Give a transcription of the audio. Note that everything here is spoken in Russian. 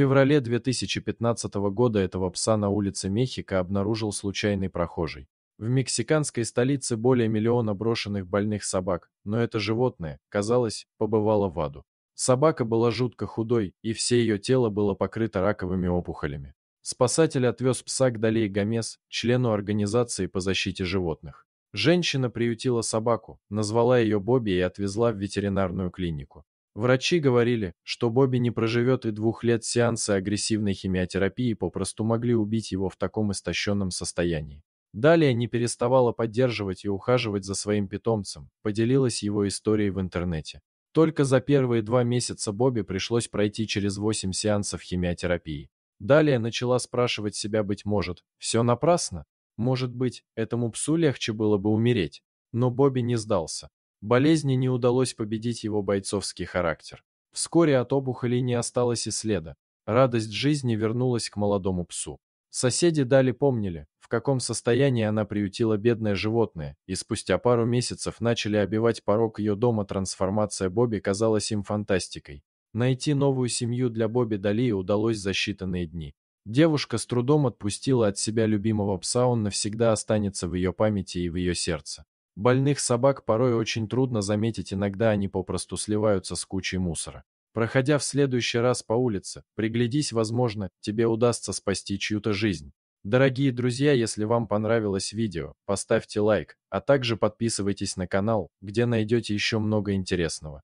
феврале 2015 года этого пса на улице Мехико обнаружил случайный прохожий. В мексиканской столице более миллиона брошенных больных собак, но это животное, казалось, побывало в аду. Собака была жутко худой, и все ее тело было покрыто раковыми опухолями. Спасатель отвез пса к Далии Гомес, члену организации по защите животных. Женщина приютила собаку, назвала ее Бобби и отвезла в ветеринарную клинику. Врачи говорили, что Бобби не проживет и двух лет сеанса агрессивной химиотерапии попросту могли убить его в таком истощенном состоянии. Далее не переставала поддерживать и ухаживать за своим питомцем, поделилась его историей в интернете. Только за первые два месяца Бобби пришлось пройти через 8 сеансов химиотерапии. Далее начала спрашивать себя, быть может, все напрасно? Может быть, этому псу легче было бы умереть? Но Бобби не сдался. Болезни не удалось победить его бойцовский характер. Вскоре от опухолей не осталось и следа. Радость жизни вернулась к молодому псу. Соседи дали помнили, в каком состоянии она приютила бедное животное, и спустя пару месяцев начали обивать порог ее дома. Трансформация Бобби казалась им фантастикой. Найти новую семью для Бобби Дали удалось за считанные дни. Девушка с трудом отпустила от себя любимого пса, он навсегда останется в ее памяти и в ее сердце. Больных собак порой очень трудно заметить, иногда они попросту сливаются с кучей мусора. Проходя в следующий раз по улице, приглядись, возможно, тебе удастся спасти чью-то жизнь. Дорогие друзья, если вам понравилось видео, поставьте лайк, а также подписывайтесь на канал, где найдете еще много интересного.